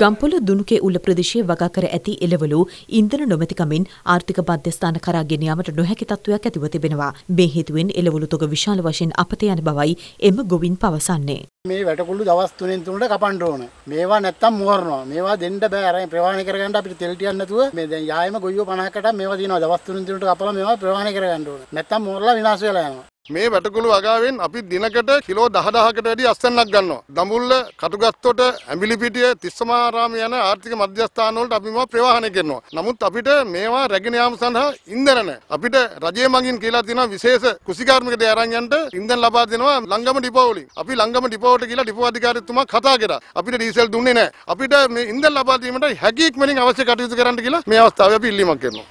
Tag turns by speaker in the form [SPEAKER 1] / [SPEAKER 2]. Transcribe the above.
[SPEAKER 1] ගම්පොල දුනුකේ උල ප්‍රදේශයේ වගා කර ඇති එළවලු ඉන්ධන නොමැතිකමින් ආර්ථික මධ්‍යස්ථාන කරා ගෙන යාමට නොහැකි තත්වයක් ඇතිව තිබෙනවා. මේ හේතුවෙන් එළවලු තොග විශාල වශයෙන් අපත යන බවයි එම ගොවින් පවසන්නේ.
[SPEAKER 2] මේ වැටකුළු දවස් තුනෙන් තුනට කපන්න ඕන. මේවා නැත්තම් මෝරනවා. මේවා දෙන්න බෑ. අර ප්‍රවාහණය කරගන්න අපිට තෙල් ටිකක් නැතුව මේ දැන් යායම ගොයියෝ 50කට මේවා දිනනවා. දවස් තුනෙන් තුනට කපලා මේවා ප්‍රවාහණය කරගන්න ඕන. නැත්තම් මෝරලා විනාශ වෙලා යනවා. මේ වැටකුළු වගාවෙන් අපි
[SPEAKER 3] දිනකට කිලෝ 10000කට වැඩි අස්තන්නක් ගන්නවා. දඹුල්ල, කටුගස්තොට, ඇඹිලිපිටිය, තිස්සමාරාම යන ආර්ථික මධ්‍යස්ථානවලට අපි මේවා ප්‍රවාහනය කරනවා. නමුත් අපිට මේවා රැගෙන යාම සඳහා ඉන්ධන නැහැ. අපිට රජය මගින් කියලා තියෙනවා විශේෂ කෘෂිකාර්මික දේ අරන් යන්න ඉන්ධන ලබා දෙනවා ලංගම ඩිපෝ වලින්. අපි ලංගම ඩිපෝවට ගිහලා ඩිපෝ අධිකාරීතුමා කතා කරා. අපිට ඩීසල් දුන්නේ නැහැ. අපිට මේ ඉන්ධන ලබා දීමට හැකි ඉක්මනින් අවශ්‍ය කටයුතු කරන්න කියලා
[SPEAKER 4] මේ අවස්ථාවේ අපි ඉල්ලීමක් කරනවා.